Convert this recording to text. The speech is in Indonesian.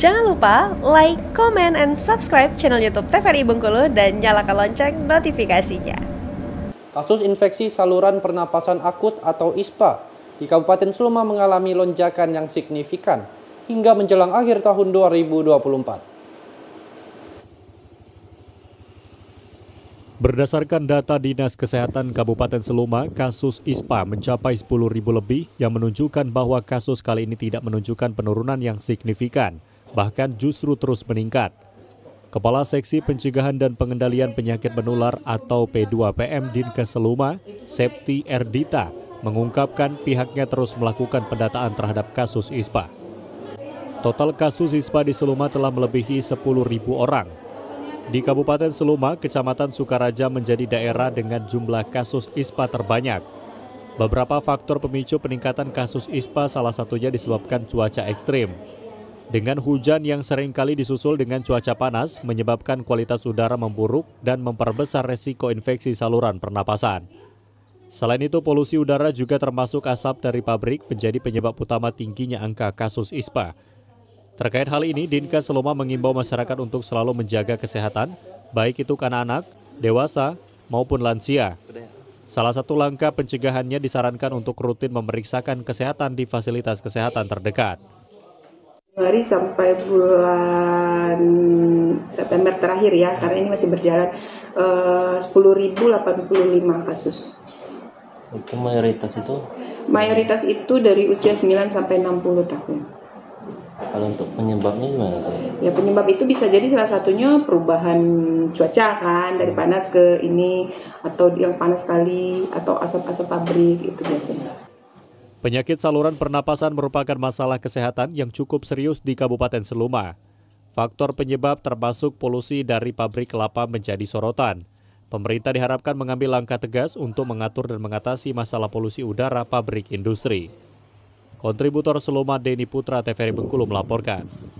Jangan lupa like, comment, and subscribe channel YouTube TVRI Bengkulu dan nyalakan lonceng notifikasinya. Kasus infeksi saluran pernapasan akut atau ISPA di Kabupaten Sulma mengalami lonjakan yang signifikan hingga menjelang akhir tahun 2024. Berdasarkan data Dinas Kesehatan Kabupaten Seluma, kasus ISPA mencapai 10.000 lebih yang menunjukkan bahwa kasus kali ini tidak menunjukkan penurunan yang signifikan bahkan justru terus meningkat. Kepala Seksi Pencegahan dan Pengendalian Penyakit Menular atau P2PM Dinkes Seluma, Septi Erdita, mengungkapkan pihaknya terus melakukan pendataan terhadap kasus ISPA. Total kasus ISPA di Seluma telah melebihi 10.000 orang. Di Kabupaten Seluma, Kecamatan Sukaraja menjadi daerah dengan jumlah kasus ISPA terbanyak. Beberapa faktor pemicu peningkatan kasus ISPA salah satunya disebabkan cuaca ekstrim. Dengan hujan yang seringkali disusul dengan cuaca panas menyebabkan kualitas udara memburuk dan memperbesar resiko infeksi saluran pernapasan. Selain itu, polusi udara juga termasuk asap dari pabrik menjadi penyebab utama tingginya angka kasus ISPA. Terkait hal ini, Dinkes Seloma mengimbau masyarakat untuk selalu menjaga kesehatan, baik itu anak-anak, dewasa, maupun lansia. Salah satu langkah pencegahannya disarankan untuk rutin memeriksakan kesehatan di fasilitas kesehatan terdekat. Februari sampai bulan September terakhir ya karena ini masih berjalan eh, uh, 10.085 kasus. Itu mayoritas itu? Mayoritas itu dari usia 9 sampai 60 tahun. Kalau untuk penyebabnya gimana? Ya penyebab itu bisa jadi salah satunya perubahan cuaca kan dari panas ke ini atau yang panas sekali atau asap-asap pabrik itu biasanya. Penyakit saluran pernapasan merupakan masalah kesehatan yang cukup serius di Kabupaten Seluma. Faktor penyebab termasuk polusi dari pabrik kelapa menjadi sorotan. Pemerintah diharapkan mengambil langkah tegas untuk mengatur dan mengatasi masalah polusi udara pabrik industri. Kontributor Seluma Deni Putra TVRI Bengkulu melaporkan.